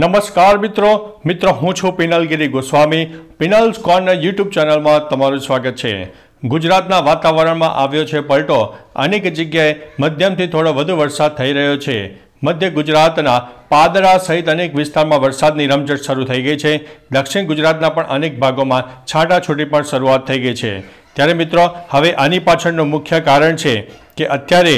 નમસ્કાર મિત્રો મિત્રો હું છું પિનલગીરી ગોસ્વામી પિનલ્સ કોર્નર યુટ્યુબ ચેનલમાં તમારું સ્વાગત છે ગુજરાતના વાતાવરણમાં આવ્યો છે પલટો અનેક જગ્યાએ મધ્યમથી થોડો વધુ વરસાદ થઈ રહ્યો છે મધ્ય ગુજરાતના પાદરા સહિત અનેક વિસ્તારમાં વરસાદની રમઝટ શરૂ થઈ ગઈ છે દક્ષિણ ગુજરાતના પણ અનેક ભાગોમાં છાંટાછૂટી પણ શરૂઆત થઈ ગઈ છે ત્યારે મિત્રો હવે આની પાછળનું મુખ્ય કારણ છે કે અત્યારે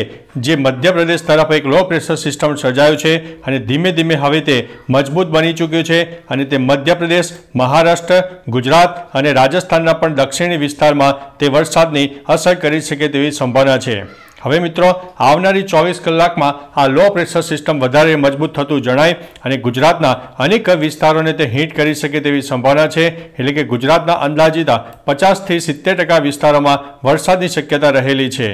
જે મધ્યપ્રદેશ તરફ એક લો પ્રેશર સિસ્ટમ સર્જાયું છે અને ધીમે ધીમે હવે તે મજબૂત બની ચૂક્યું છે અને તે મધ્યપ્રદેશ મહારાષ્ટ્ર ગુજરાત અને રાજસ્થાનના પણ દક્ષિણી વિસ્તારમાં તે વરસાદની અસર કરી શકે તેવી સંભાવના છે હવે મિત્રો આવનારી ચોવીસ કલાકમાં આ લો પ્રેશર સિસ્ટમ વધારે મજબૂત થતું જણાય અને ગુજરાતના અનેક વિસ્તારોને તે હિટ કરી શકે તેવી સંભાવના છે એટલે કે ગુજરાતના અંદાજિત પચાસથી સિત્તેર ટકા વિસ્તારોમાં વરસાદની શક્યતા રહેલી છે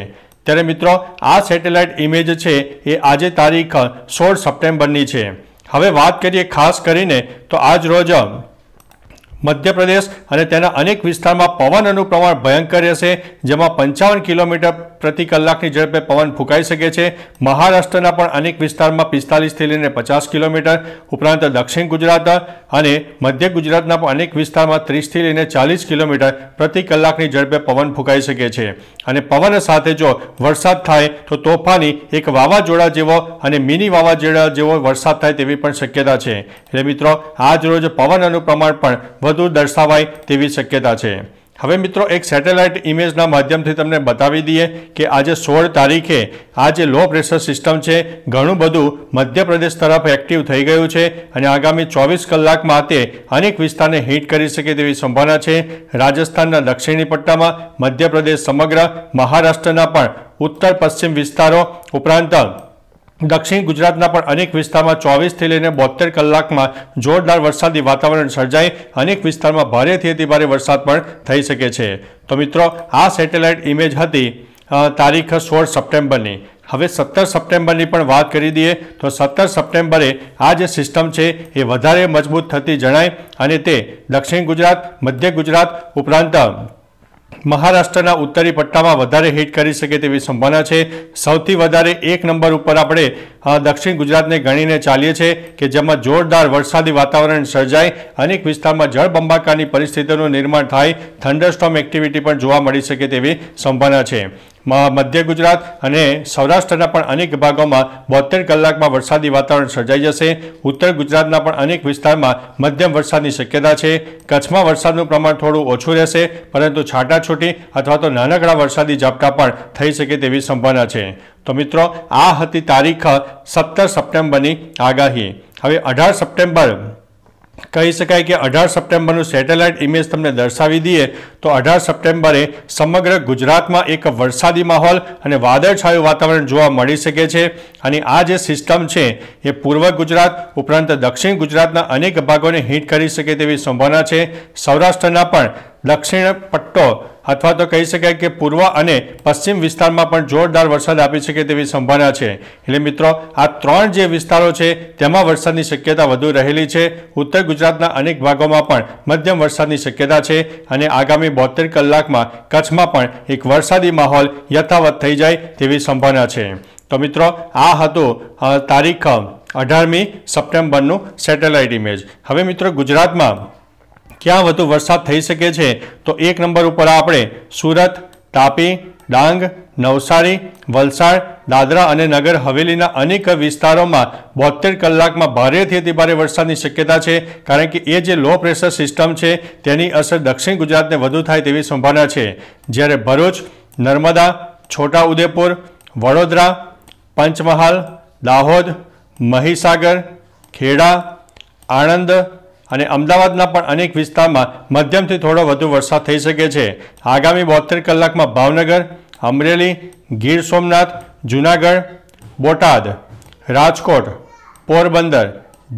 ત્યારે મિત્રો આ સેટેલાઇટ ઇમેજ છે એ આજે તારીખ સોળ સપ્ટેમ્બરની છે હવે વાત કરીએ ખાસ કરીને તો આજ રોજ મધ્યપ્રદેશ અને તેના અનેક વિસ્તારમાં પવન અનુપ્રમાણ ભયંકર રહેશે જેમાં પંચાવન કિલોમીટર પ્રતિ કલાકની ઝડપે પવન ફૂંકાઈ શકે છે મહારાષ્ટ્રના પણ અનેક વિસ્તારમાં પિસ્તાલીસથી લઈને પચાસ કિલોમીટર ઉપરાંત દક્ષિણ ગુજરાત અને મધ્ય ગુજરાતના પણ અનેક વિસ્તારમાં ત્રીસથી લઈને ચાલીસ કિલોમીટર પ્રતિ કલાકની ઝડપે પવન ફૂંકાઈ શકે છે અને પવન સાથે જો વરસાદ થાય તો તોફાની એક વાવાઝોડા જેવો અને મિની વાવાઝોડા જેવો વરસાદ થાય તેવી પણ શક્યતા છે એટલે મિત્રો આજ રોજ પવનનું પ્રમાણ પણ વધુ દર્શાવાય તેવી શક્યતા છે હવે મિત્રો એક સેટેલાઇટ ઇમેજના માધ્યમથી તમને બતાવી દઈએ કે આજે સોળ તારીખે આ જે લો પ્રેશર સિસ્ટમ છે ઘણું બધું મધ્યપ્રદેશ તરફ એક્ટિવ થઈ ગયું છે અને આગામી ચોવીસ કલાકમાં તે અનેક વિસ્તારને હિટ કરી શકે તેવી સંભાવના છે રાજસ્થાનના દક્ષિણી પટ્ટામાં મધ્યપ્રદેશ સમગ્ર મહારાષ્ટ્રના પણ ઉત્તર પશ્ચિમ વિસ્તારો ઉપરાંત દક્ષિણ ગુજરાતના પણ અનેક વિસ્તારમાં ચોવીસથી લઈને બોતેર કલાકમાં જોરદાર વરસાદી વાતાવરણ સર્જાય અનેક વિસ્તારમાં ભારેથી અતિ ભારે વરસાદ પણ થઈ શકે છે તો મિત્રો આ સેટેલાઇટ ઇમેજ હતી તારીખ સોળ સપ્ટેમ્બરની હવે સત્તર સપ્ટેમ્બરની પણ વાત કરી દઈએ તો સત્તર સપ્ટેમ્બરે આ જે સિસ્ટમ છે એ વધારે મજબૂત થતી જણાય અને તે દક્ષિણ ગુજરાત મધ્ય ગુજરાત ઉપરાંત મહારાષ્ટ્રના ઉત્તરી પટ્ટામાં વધારે હિટ કરી શકે તેવી સંભાવના છે સૌથી વધારે એક નંબર ઉપર આપણે દક્ષિણ ગુજરાતને ગણીને ચાલીએ છીએ કે જેમાં જોરદાર વરસાદી વાતાવરણ સર્જાય અનેક વિસ્તારમાં જળબંબાકારની પરિસ્થિતિનું નિર્માણ થાય થંડરસ્ટોમ એક્ટિવિટી પણ જોવા મળી શકે તેવી સંભાવના છે મધ્ય ગુજરાત અને સૌરાષ્ટ્રના પણ અનેક ભાગોમાં બોતેર કલાકમાં વરસાદી વાતાવરણ સર્જાઈ જશે ઉત્તર ગુજરાતના પણ અનેક વિસ્તારમાં મધ્યમ વરસાદની શક્યતા છે કચ્છમાં વરસાદનું પ્રમાણ થોડું ઓછું રહેશે પરંતુ છાંટાછૂટી અથવા તો નાનકડા વરસાદી ઝાપટા પણ થઈ શકે તેવી સંભાવના છે તો મિત્રો આ હતી તારીખ સત્તર સપ્ટેમ્બરની આગાહી હવે અઢાર સપ્ટેમ્બર કહી શકાય કે અઢાર સપ્ટેમ્બરનું સેટેલાઇટ ઇમેજ તમને દર્શાવી દઈએ તો અઢાર સપ્ટેમ્બરે સમગ્ર ગુજરાતમાં એક વરસાદી માહોલ અને વાદળછાયું વાતાવરણ જોવા મળી શકે છે અને આ જે સિસ્ટમ છે એ પૂર્વ ગુજરાત ઉપરાંત દક્ષિણ ગુજરાતના અનેક ભાગોને હિટ કરી શકે તેવી સંભાવના છે સૌરાષ્ટ્રના પણ દક્ષિણ પટ્ટો અથવા તો કહી શકાય કે પૂર્વ અને પશ્ચિમ વિસ્તારમાં પણ જોરદાર વરસાદ આપી શકે તેવી સંભાવના છે એટલે મિત્રો આ ત્રણ જે વિસ્તારો છે તેમાં વરસાદની શક્યતા વધુ રહેલી છે ઉત્તર ગુજરાતના અનેક ભાગોમાં પણ મધ્યમ વરસાદની શક્યતા છે અને આગામી બોતેર કલાકમાં કચ્છમાં પણ એક વરસાદી માહોલ યથાવત થઈ જાય તેવી સંભાવના છે તો મિત્રો આ હતું તારીખ અઢારમી સપ્ટેમ્બરનું સેટેલાઇટ ઇમેજ હવે મિત્રો ગુજરાતમાં ક્યાં વધુ વરસાદ થઈ શકે છે તો એક નંબર ઉપર આપણે સુરત તાપી ડાંગ નવસારી વલસાડ દાદરા અને નગર હવેલીના અનેક વિસ્તારોમાં બોતેર કલાકમાં ભારેથી અતિ ભારે વરસાદની શક્યતા છે કારણ કે એ જે લો પ્રેશર સિસ્ટમ છે તેની અસર દક્ષિણ ગુજરાતને વધુ થાય તેવી સંભાવના છે જ્યારે ભરૂચ નર્મદા છોટાઉદેપુર વડોદરા પંચમહાલ દાહોદ મહીસાગર ખેડા આણંદ અને અમદાવાદના પણ અનેક વિસ્તારમાં મધ્યમથી થોડો વધુ વરસાદ થઈ શકે છે આગામી બોતેર કલાકમાં ભાવનગર અમરેલી ગીર સોમનાથ જૂનાગઢ બોટાદ રાજકોટ પોરબંદર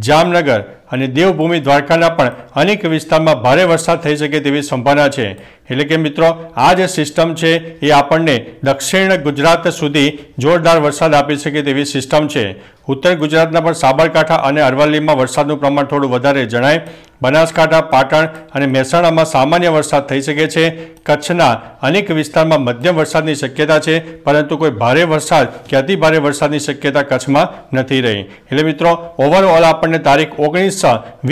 જામનગર અને દેવભૂમિ દ્વારકાના પણ અનેક વિસ્તારમાં ભારે વરસાદ થઈ શકે તેવી સંભાવના છે એટલે કે મિત્રો આ જે સિસ્ટમ છે એ આપણને દક્ષિણ ગુજરાત સુધી જોરદાર વરસાદ આપી શકે તેવી સિસ્ટમ છે ઉત્તર ગુજરાતના પણ સાબરકાંઠા અને અરવલ્લીમાં વરસાદનું પ્રમાણ થોડું વધારે જણાય બનાસકાંઠા પાટણ અને મહેસાણામાં સામાન્ય વરસાદ થઈ શકે છે કચ્છના અનેક વિસ્તારમાં મધ્યમ વરસાદની શક્યતા છે પરંતુ કોઈ ભારે વરસાદ કે ભારે વરસાદની શક્યતા કચ્છમાં નથી રહી એટલે મિત્રો ઓવરઓલ આપણને તારીખ ઓગણીસ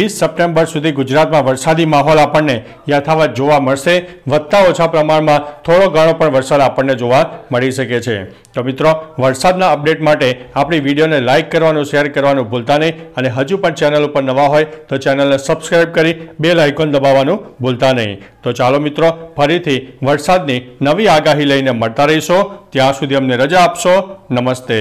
વીસ સપ્ટેમ્બર સુધી ગુજરાતમાં વરસાદી માહોલ આપણને યથાવત જોવા મળશે વધતા ઓછા પ્રમાણમાં થોડો ઘણો પણ વરસાદ આપણને જોવા મળી શકે છે તો મિત્રો વરસાદના અપડેટ માટે આપણી વિડીયોને લાઇક કરવાનું શેર કરવાનું ભૂલતા નહીં અને હજુ પણ ચેનલ ઉપર નવા હોય તો ચેનલને સબસ્ક્રાઈબ સબસ્ક્રાઇબ કરી બેલ આઇકોન દબાવવાનું ભૂલતા નહીં તો ચાલો મિત્રો ફરીથી વરસાદની નવી આગાહી લઈને મળતા રહીશો ત્યાં સુધી અમને રજા આપશો નમસ્તે